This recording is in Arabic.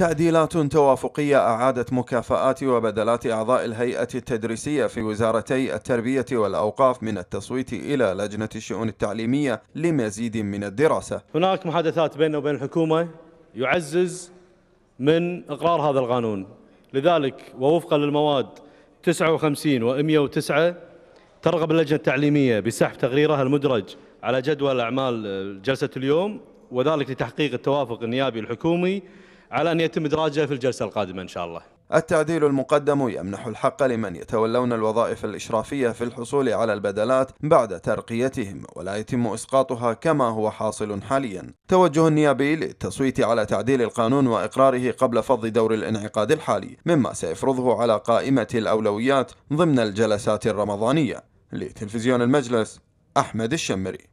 تعديلات توافقية أعادت مكافآت وبدلات أعضاء الهيئة التدريسية في وزارتي التربية والأوقاف من التصويت إلى لجنة الشؤون التعليمية لمزيد من الدراسة هناك محادثات بيننا وبين الحكومة يعزز من إقرار هذا القانون لذلك ووفقا للمواد 59 و 109 ترغب اللجنة التعليمية بسحب تقريرها المدرج على جدول أعمال جلسة اليوم وذلك لتحقيق التوافق النيابي الحكومي على أن يتم إدراجه في الجلسة القادمة إن شاء الله التعديل المقدم يمنح الحق لمن يتولون الوظائف الإشرافية في الحصول على البدلات بعد ترقيتهم ولا يتم إسقاطها كما هو حاصل حاليا توجه النيابي للتصويت على تعديل القانون وإقراره قبل فض دور الانعقاد الحالي مما سيفرضه على قائمة الأولويات ضمن الجلسات الرمضانية لتلفزيون المجلس أحمد الشمري